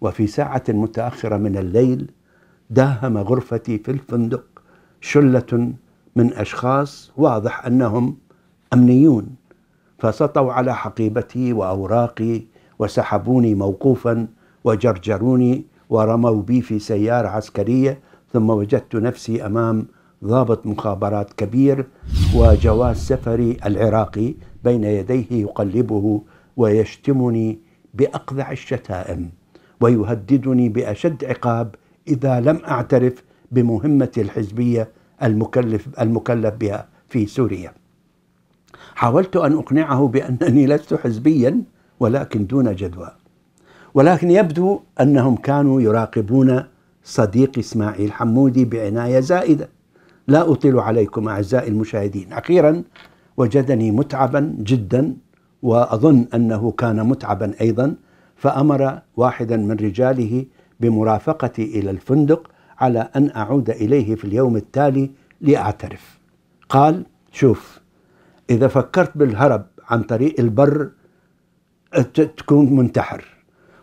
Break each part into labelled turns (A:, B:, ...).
A: وفي ساعة متأخرة من الليل داهم غرفتي في الفندق شلة من أشخاص واضح أنهم أمنيون فسطوا على حقيبتي وأوراقي وسحبوني موقوفا وجرجروني ورموا بي في سيارة عسكرية ثم وجدت نفسي أمام ضابط مخابرات كبير وجواز سفري العراقي بين يديه يقلبه ويشتمني بأقذع الشتائم ويهددني بأشد عقاب إذا لم أعترف بمهمتي الحزبية المكلف المكلف بها في سوريا. حاولت أن أقنعه بأنني لست حزبيا ولكن دون جدوى. ولكن يبدو أنهم كانوا يراقبون صديق إسماعيل حمودي بعناية زائدة. لا أطيل عليكم أعزائي المشاهدين، أخيرا وجدني متعبا جدا وأظن أنه كان متعبا أيضا فأمر واحدا من رجاله بمرافقتي إلى الفندق على أن أعود إليه في اليوم التالي لأعترف قال شوف إذا فكرت بالهرب عن طريق البر تكون منتحر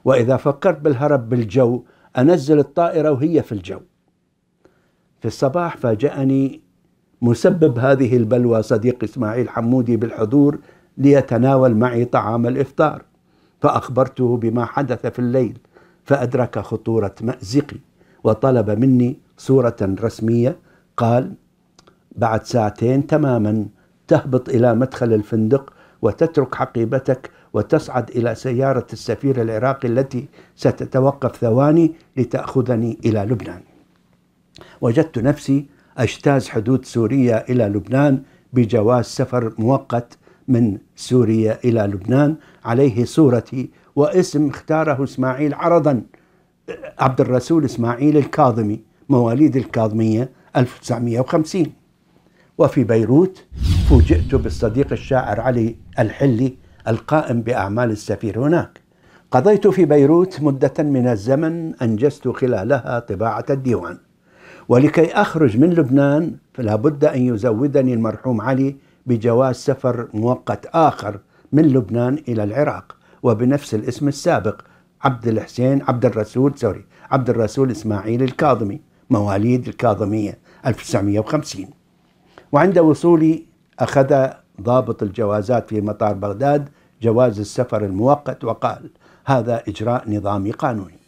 A: وإذا فكرت بالهرب بالجو أنزل الطائرة وهي في الجو في الصباح فاجأني مسبب هذه البلوى صديقي إسماعيل حمودي بالحضور ليتناول معي طعام الإفطار فأخبرته بما حدث في الليل فأدرك خطورة مأزقي وطلب مني صورة رسمية قال بعد ساعتين تماما تهبط إلى مدخل الفندق وتترك حقيبتك وتصعد إلى سيارة السفير العراقي التي ستتوقف ثواني لتأخذني إلى لبنان وجدت نفسي أجتاز حدود سوريا إلى لبنان بجواز سفر مؤقت من سوريا إلى لبنان عليه صورتي واسم اختاره إسماعيل عرضا عبد الرسول إسماعيل الكاظمي مواليد الكاظمية 1950 وفي بيروت فوجئت بالصديق الشاعر علي الحلي القائم بأعمال السفير هناك قضيت في بيروت مدة من الزمن أنجزت خلالها طباعة الديوان ولكي أخرج من لبنان فلا بد أن يزودني المرحوم علي بجواز سفر مؤقت آخر من لبنان إلى العراق وبنفس الاسم السابق عبد الحسين عبد الرسول سوري عبد الرسول إسماعيل الكاظمي مواليد الكاظمية 1950 وعند وصولي أخذ ضابط الجوازات في مطار بغداد جواز السفر المؤقت وقال هذا إجراء نظامي قانوني